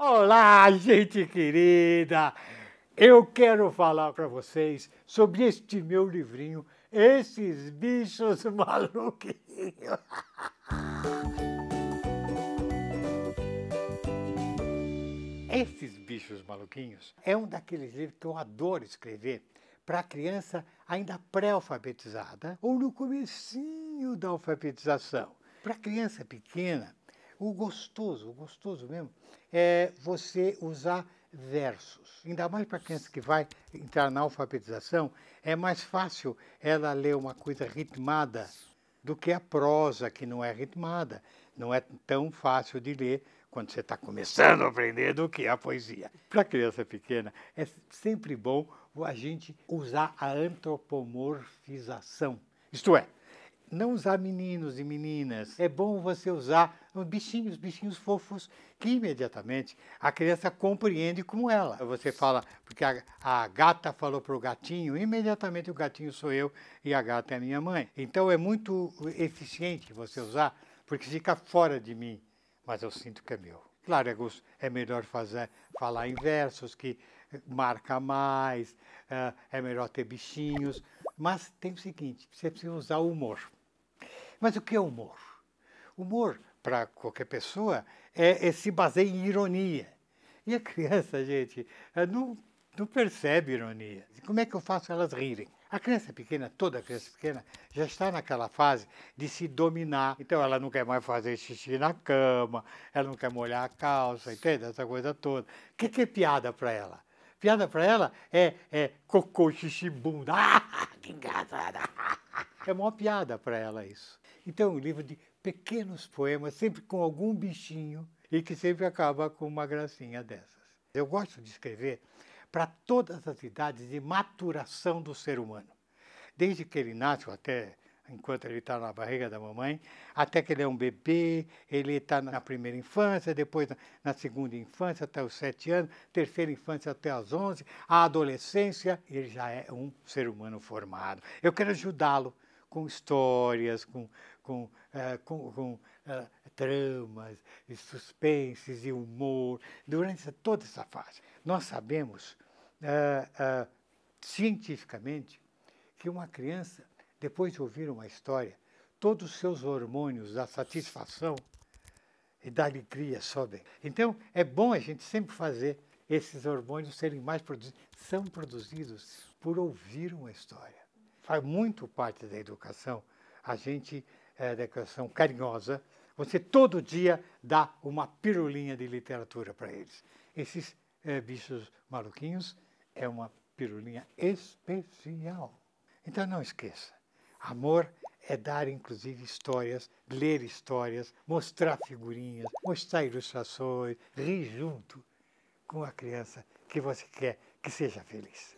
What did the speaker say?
Olá, gente querida! Eu quero falar para vocês sobre este meu livrinho, Esses Bichos Maluquinhos. Esses Bichos Maluquinhos é um daqueles livros que eu adoro escrever para criança ainda pré-alfabetizada ou no comecinho da alfabetização. Para criança pequena, o gostoso, o gostoso mesmo, é você usar versos. Ainda mais para criança que vai entrar na alfabetização, é mais fácil ela ler uma coisa ritmada do que a prosa, que não é ritmada. Não é tão fácil de ler quando você está começando a aprender do que a poesia. Para criança pequena, é sempre bom a gente usar a antropomorfização. Isto é, não usar meninos e meninas. É bom você usar bichinhos, bichinhos fofos, que imediatamente a criança compreende com ela. Você fala, porque a, a gata falou para o gatinho, imediatamente o gatinho sou eu e a gata é a minha mãe. Então é muito eficiente você usar, porque fica fora de mim, mas eu sinto que é meu. Claro, é, é melhor fazer, falar em versos, que marca mais, ah, é melhor ter bichinhos, mas tem o seguinte: você precisa usar o humor. Mas o que é humor? Humor, para qualquer pessoa, é, é, se baseia em ironia. E a criança, gente, eh, não, não percebe ironia. Como é que eu faço elas rirem? A criança pequena, toda criança pequena, já está naquela fase de se dominar. Então ela não quer mais fazer xixi na cama, ela não quer molhar a calça, entende? Essa coisa toda. O que, que é piada para ela? Piada para ela é, é cocô, xixi, bunda. Ah, que engraçada. Ah. É uma piada para ela isso. Então, um livro de pequenos poemas, sempre com algum bichinho e que sempre acaba com uma gracinha dessas. Eu gosto de escrever para todas as idades de maturação do ser humano. Desde que ele nasce, até enquanto ele está na barriga da mamãe, até que ele é um bebê, ele está na primeira infância, depois na segunda infância até os sete anos, terceira infância até os onze, a adolescência, ele já é um ser humano formado. Eu quero ajudá-lo com histórias, com, com, uh, com, com uh, eh, tramas, e suspenses e humor, durante toda essa fase. Nós sabemos, uh, cientificamente, que uma criança, depois de ouvir uma história, todos os seus hormônios da satisfação e da alegria sobem. Então, é bom a gente sempre fazer esses hormônios serem mais produzidos. São produzidos por ouvir uma história faz muito parte da educação, a gente, é, da educação carinhosa, você todo dia dá uma pirulinha de literatura para eles. Esses é, bichos maluquinhos é uma pirulinha especial. Então não esqueça, amor é dar inclusive histórias, ler histórias, mostrar figurinhas, mostrar ilustrações, rir junto com a criança que você quer que seja feliz.